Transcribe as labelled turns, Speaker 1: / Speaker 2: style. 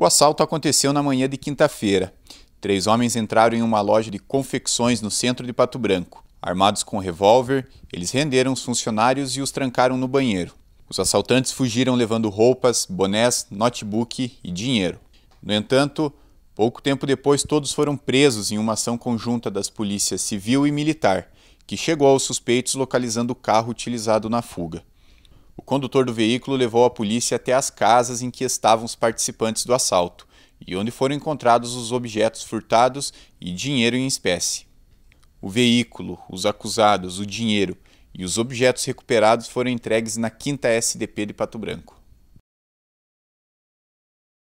Speaker 1: O assalto aconteceu na manhã de quinta-feira. Três homens entraram em uma loja de confecções no centro de Pato Branco. Armados com um revólver, eles renderam os funcionários e os trancaram no banheiro. Os assaltantes fugiram levando roupas, bonés, notebook e dinheiro. No entanto, pouco tempo depois, todos foram presos em uma ação conjunta das polícias civil e militar, que chegou aos suspeitos localizando o carro utilizado na fuga. O condutor do veículo levou a polícia até as casas em que estavam os participantes do assalto e onde foram encontrados os objetos furtados e dinheiro em espécie. O veículo, os acusados, o dinheiro e os objetos recuperados foram entregues na 5 SDP de Pato Branco.